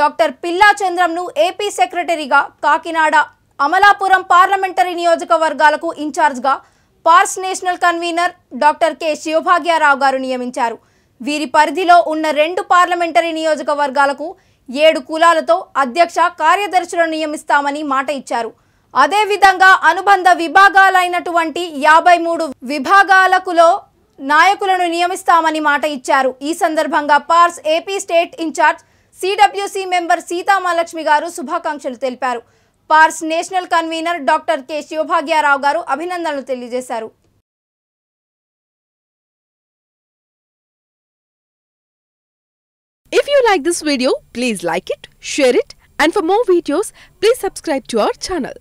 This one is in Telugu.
డాక్టర్ పిల్లా చంద్రంను ఏపీ సెక్రటరీగా కాకినాడ అమలాపురం పార్లమెంటరీ నియోజకవర్గాలకు ఇన్ఛార్జ్గా పార్స్ national convener doctor K Sivabhagyarao garu నియమించారు వీరి పరిధిలో ఉన్న రెండు పార్లమెంటరీ నియోజకవర్గాలకు ఏడు కులాలతో అధ్యక్ష కార్యదర్శులను నియమిస్తామని మాట ఇచ్చారు అదేవిధంగా అనుబంధ విభాగాలైనటువంటి యాభై మూడు విభాగాలకులో నాయకులను నియమిస్తామని మాట ఇచ్చారు ఈ సందర్భంగా పార్స్ AP state incharge CWC member Seethamahalakshmi garu శుభాకాంక్షలు తెలిపారు పార్స్ national convener doctor K Sivabhagyarao garu అభినందనలు తెలియజేశారు If you like this video, please like it, share it and for more videos, please subscribe to our channel.